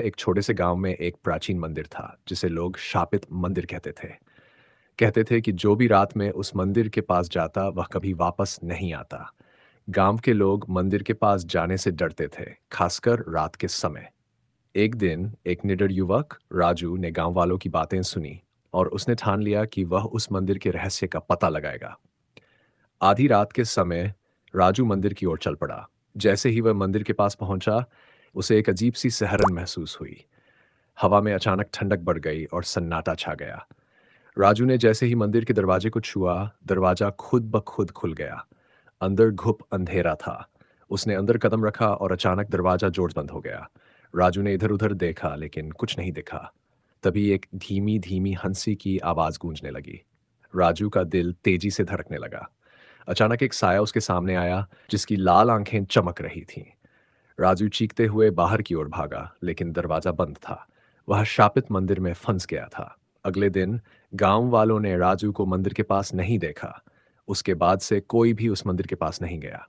है एक छोटे से गांव में एक प्राचीन मंदिर था जिसे लोग शापित मंदिर कहते थे कहते थे कि जो भी रात में उस मंदिर के पास जाता वह कभी वापस नहीं आता गांव के लोग मंदिर के पास जाने से डरते थे खासकर रात के समय एक दिन एक निडर युवक राजू ने गांव वालों की बातें सुनी और उसने ठान लिया कि वह उस मंदिर के रहस्य का पता लगाएगा आधी रात के समय राजू मंदिर की ओर चल पड़ा जैसे ही वह मंदिर के पास पहुंचा उसे एक अजीब सी सहरन महसूस हुई हवा में अचानक ठंडक बढ़ गई और सन्नाटा छा गया राजू ने जैसे ही मंदिर के दरवाजे को छुआ दरवाजा खुद ब खुद खुल गया अंदर घुप अंधेरा था उसने अंदर कदम रखा और अचानक दरवाजा जोर बंद हो गया राजू ने इधर उधर देखा लेकिन कुछ नहीं दिखा तभी एक धीमी धीमी हंसी की आवाज गूंजने लगी राजू का दिल तेजी से धड़कने लगा अचानक एक साया उसके सामने आया जिसकी लाल आंखें चमक रही थीं राजू चीखते हुए बाहर की ओर भागा लेकिन दरवाजा बंद था वह शापित मंदिर में फंस गया था अगले दिन गांव वालों ने राजू को मंदिर के पास नहीं देखा उसके बाद से कोई भी उस मंदिर के पास नहीं गया